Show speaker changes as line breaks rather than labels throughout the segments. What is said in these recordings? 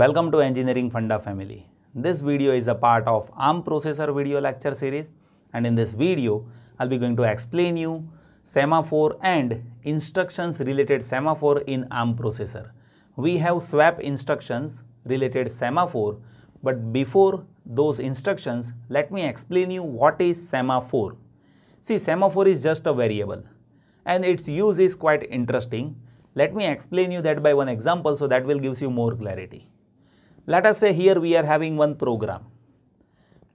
Welcome to Engineering Funda family. This video is a part of ARM processor video lecture series and in this video I'll be going to explain you semaphore and instructions related semaphore in ARM processor. We have swap instructions related semaphore but before those instructions let me explain you what is semaphore. See semaphore is just a variable and its use is quite interesting. Let me explain you that by one example so that will gives you more clarity. Let us say here we are having one program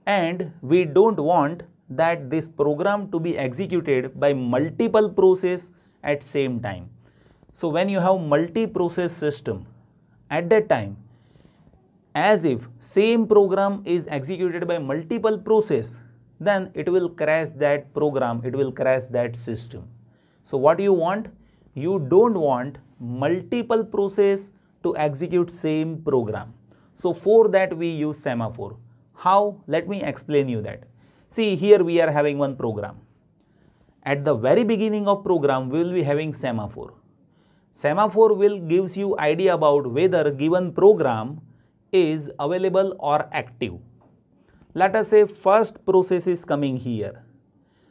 and we don't want that this program to be executed by multiple process at same time. So when you have multi-process system at that time as if same program is executed by multiple process then it will crash that program it will crash that system. So what you want? You don't want multiple process to execute same program. So for that we use semaphore. How? Let me explain you that. See here we are having one program. At the very beginning of program we will be having semaphore. Semaphore will gives you idea about whether given program is available or active. Let us say first process is coming here.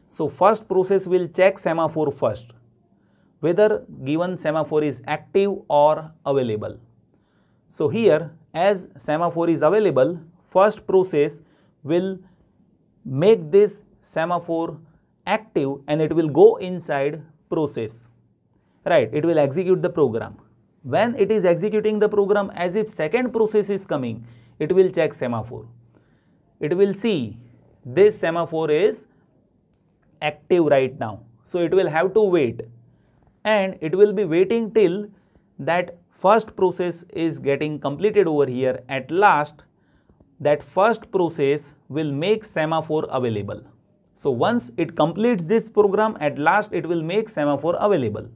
So first process will check semaphore first whether given semaphore is active or available. So here as semaphore is available, first process will make this semaphore active and it will go inside process, right? It will execute the program. When it is executing the program as if second process is coming, it will check semaphore. It will see this semaphore is active right now. So, it will have to wait and it will be waiting till that first process is getting completed over here at last that first process will make semaphore available. So once it completes this program at last it will make semaphore available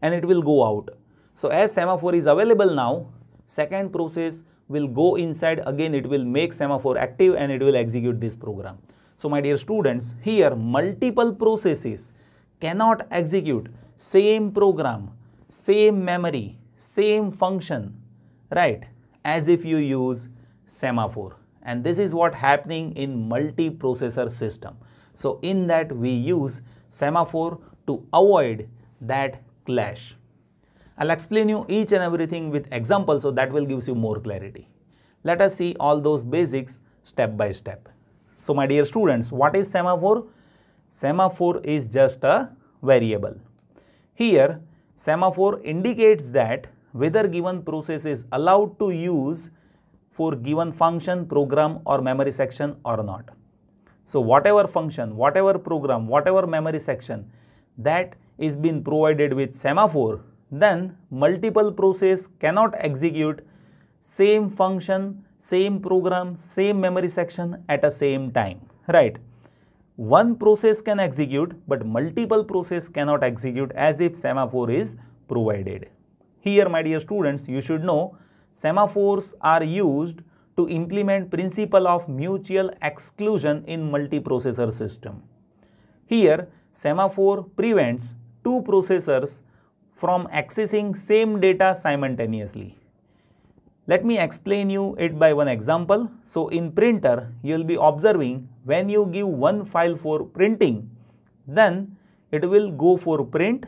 and it will go out. So as semaphore is available now second process will go inside again it will make semaphore active and it will execute this program. So my dear students here multiple processes cannot execute same program same memory same function, right, as if you use semaphore. And this is what happening in multiprocessor system. So in that we use semaphore to avoid that clash. I'll explain you each and everything with examples so that will gives you more clarity. Let us see all those basics step by step. So my dear students, what is semaphore? Semaphore is just a variable. Here semaphore indicates that whether given process is allowed to use for given function, program or memory section or not. So, whatever function, whatever program, whatever memory section that is being provided with semaphore, then multiple process cannot execute same function, same program, same memory section at a same time, right one process can execute but multiple process cannot execute as if semaphore is provided. Here my dear students you should know semaphores are used to implement principle of mutual exclusion in multiprocessor system. Here semaphore prevents two processors from accessing same data simultaneously. Let me explain you it by one example. So in printer, you will be observing when you give one file for printing, then it will go for print.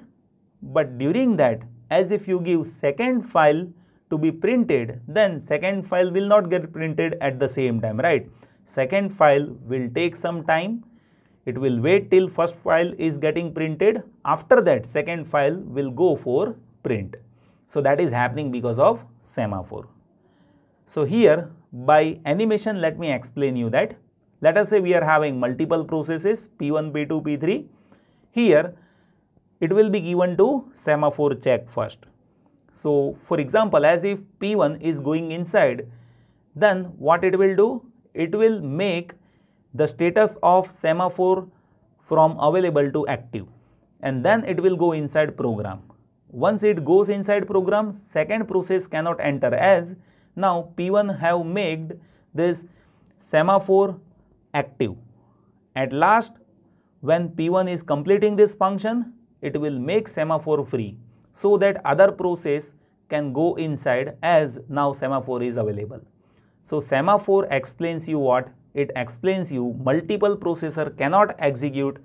But during that, as if you give second file to be printed, then second file will not get printed at the same time, right? Second file will take some time. It will wait till first file is getting printed. After that, second file will go for print. So that is happening because of semaphore. So here by animation let me explain you that. Let us say we are having multiple processes P1, P2, P3. Here it will be given to semaphore check first. So for example as if P1 is going inside then what it will do? It will make the status of semaphore from available to active and then it will go inside program. Once it goes inside program second process cannot enter as now P1 have made this semaphore active. At last when P1 is completing this function it will make semaphore free so that other process can go inside as now semaphore is available. So semaphore explains you what? It explains you multiple processor cannot execute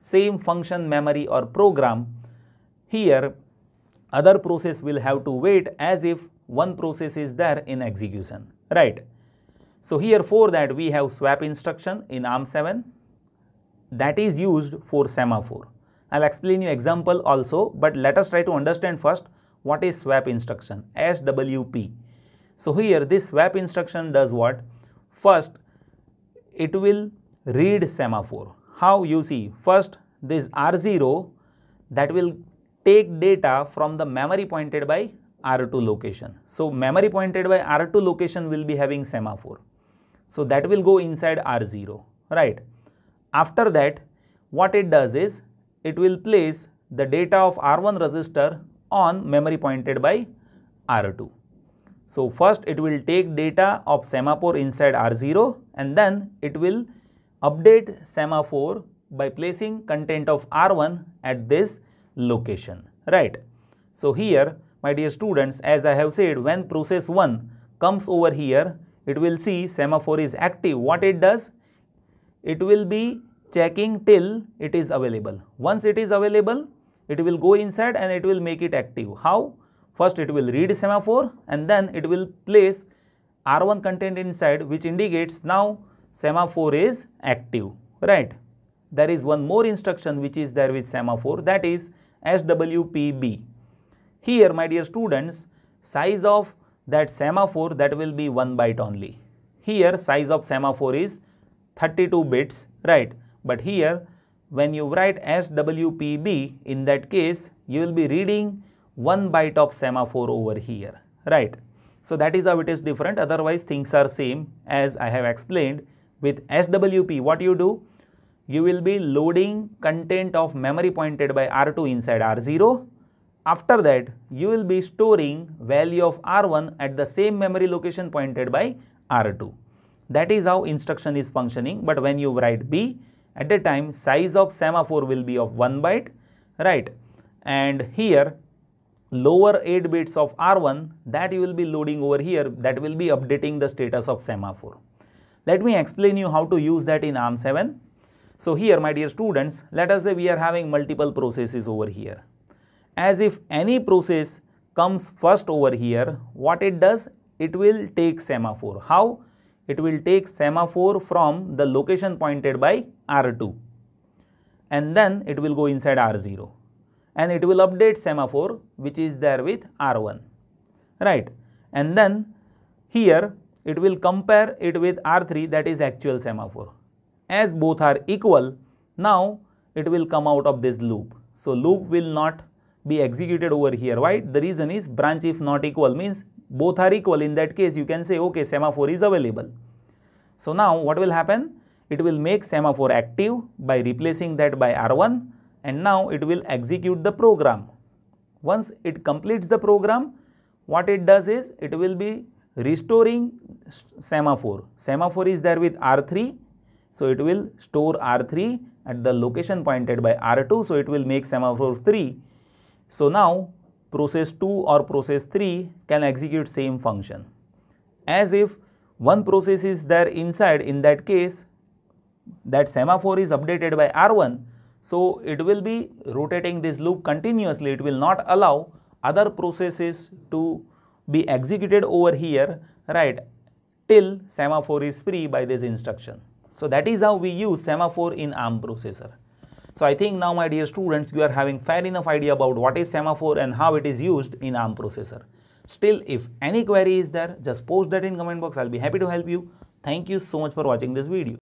same function memory or program. Here other process will have to wait as if one process is there in execution, right? So here for that we have swap instruction in ARM7 that is used for semaphore. I'll explain you example also, but let us try to understand first what is swap instruction, SWP. So here this swap instruction does what? First, it will read semaphore. How you see? First, this R0 that will take data from the memory pointed by R2 location. So memory pointed by R2 location will be having semaphore. So that will go inside R0, right? After that, what it does is it will place the data of R1 register on memory pointed by R2. So first it will take data of semaphore inside R0 and then it will update semaphore by placing content of R1 at this location, right? So here, my dear students, as I have said, when process 1 comes over here, it will see semaphore is active. What it does? It will be checking till it is available. Once it is available, it will go inside and it will make it active. How? First it will read semaphore and then it will place R1 content inside which indicates now semaphore is active, right? There is one more instruction which is there with semaphore that is SWPB. Here my dear students, size of that semaphore that will be 1 byte only. Here size of semaphore is 32 bits, right? But here when you write SWPB in that case you will be reading 1 byte of semaphore over here, right? So that is how it is different otherwise things are same as I have explained with SWP what you do you will be loading content of memory pointed by R2 inside R0. After that, you will be storing value of R1 at the same memory location pointed by R2. That is how instruction is functioning. But when you write B, at a time size of semaphore will be of 1 byte, right? And here lower 8 bits of R1 that you will be loading over here that will be updating the status of semaphore. Let me explain you how to use that in ARM7. So here my dear students, let us say we are having multiple processes over here. As if any process comes first over here, what it does? It will take semaphore. How? It will take semaphore from the location pointed by R2 and then it will go inside R0 and it will update semaphore which is there with R1, right? And then here it will compare it with R3 that is actual semaphore as both are equal, now it will come out of this loop. So, loop will not be executed over here. Why? The reason is branch if not equal means both are equal. In that case, you can say, okay, semaphore is available. So, now what will happen? It will make semaphore active by replacing that by R1 and now it will execute the program. Once it completes the program, what it does is it will be restoring semaphore. Semaphore is there with R3 so it will store R3 at the location pointed by R2. So it will make semaphore 3. So now process 2 or process 3 can execute same function. As if one process is there inside in that case that semaphore is updated by R1. So it will be rotating this loop continuously. It will not allow other processes to be executed over here right till semaphore is free by this instruction. So that is how we use semaphore in ARM processor. So I think now my dear students you are having fair enough idea about what is semaphore and how it is used in ARM processor. Still if any query is there just post that in comment box I will be happy to help you. Thank you so much for watching this video.